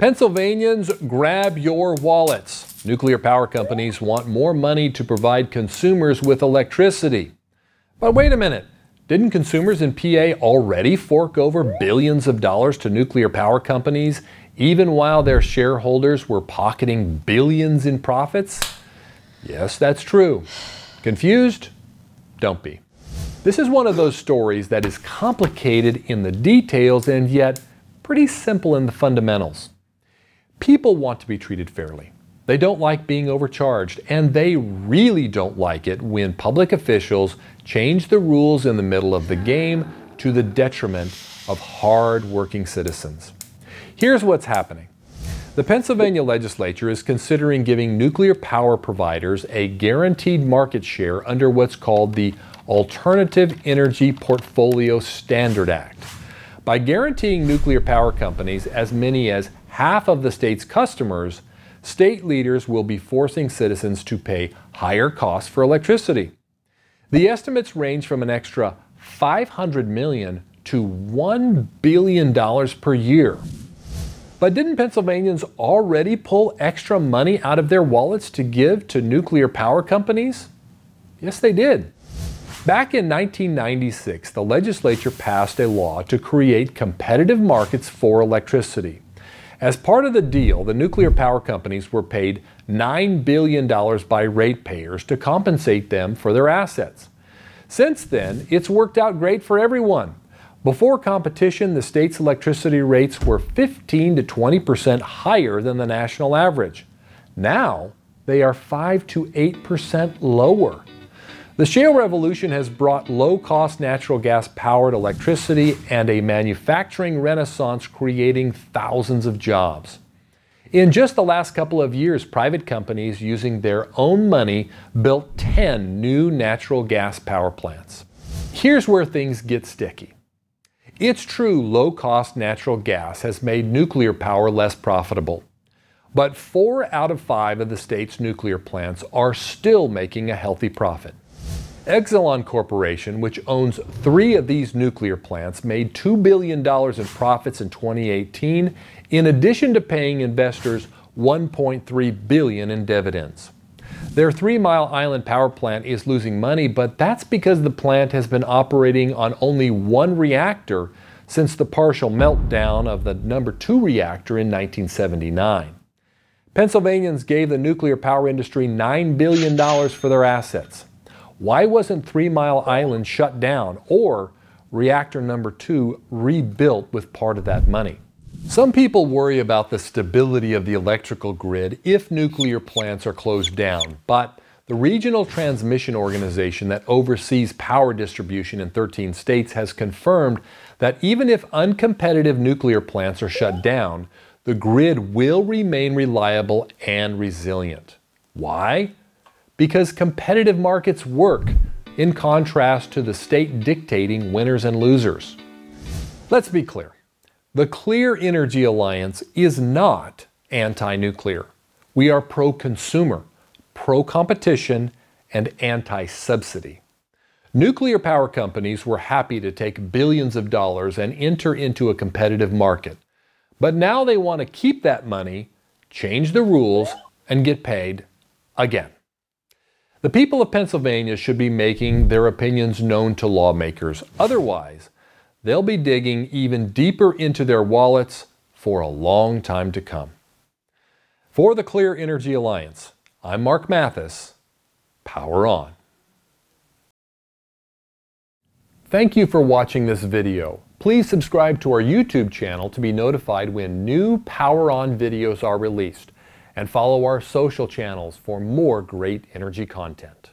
Pennsylvanians, grab your wallets. Nuclear power companies want more money to provide consumers with electricity. But wait a minute. Didn't consumers in PA already fork over billions of dollars to nuclear power companies, even while their shareholders were pocketing billions in profits? Yes, that's true. Confused? Don't be. This is one of those stories that is complicated in the details and yet pretty simple in the fundamentals. People want to be treated fairly. They don't like being overcharged, and they really don't like it when public officials change the rules in the middle of the game to the detriment of hard-working citizens. Here's what's happening. The Pennsylvania legislature is considering giving nuclear power providers a guaranteed market share under what's called the Alternative Energy Portfolio Standard Act. By guaranteeing nuclear power companies as many as half of the state's customers, state leaders will be forcing citizens to pay higher costs for electricity. The estimates range from an extra 500 million to 1 billion dollars per year. But didn't Pennsylvanians already pull extra money out of their wallets to give to nuclear power companies? Yes, they did. Back in 1996, the legislature passed a law to create competitive markets for electricity. As part of the deal, the nuclear power companies were paid $9 billion by ratepayers to compensate them for their assets. Since then, it's worked out great for everyone. Before competition, the state's electricity rates were 15 to 20 percent higher than the national average. Now, they are 5 to 8 percent lower. The shale revolution has brought low cost natural gas powered electricity and a manufacturing renaissance, creating thousands of jobs. In just the last couple of years, private companies using their own money built 10 new natural gas power plants. Here's where things get sticky. It's true low cost natural gas has made nuclear power less profitable. But four out of five of the state's nuclear plants are still making a healthy profit. Exelon Corporation, which owns three of these nuclear plants, made $2 billion in profits in 2018, in addition to paying investors $1.3 billion in dividends. Their Three Mile Island power plant is losing money, but that's because the plant has been operating on only one reactor since the partial meltdown of the number two reactor in 1979. Pennsylvanians gave the nuclear power industry $9 billion for their assets. Why wasn't Three Mile Island shut down or reactor number two rebuilt with part of that money? Some people worry about the stability of the electrical grid if nuclear plants are closed down, but the Regional Transmission Organization that oversees power distribution in 13 states has confirmed that even if uncompetitive nuclear plants are shut down, the grid will remain reliable and resilient. Why? because competitive markets work in contrast to the state dictating winners and losers. Let's be clear. The Clear Energy Alliance is not anti-nuclear. We are pro-consumer, pro-competition, and anti-subsidy. Nuclear power companies were happy to take billions of dollars and enter into a competitive market. But now they want to keep that money, change the rules, and get paid again. The people of Pennsylvania should be making their opinions known to lawmakers. Otherwise, they'll be digging even deeper into their wallets for a long time to come. For the Clear Energy Alliance, I'm Mark Mathis. Power on. Thank you for watching this video. Please subscribe to our YouTube channel to be notified when new Power On videos are released and follow our social channels for more great energy content.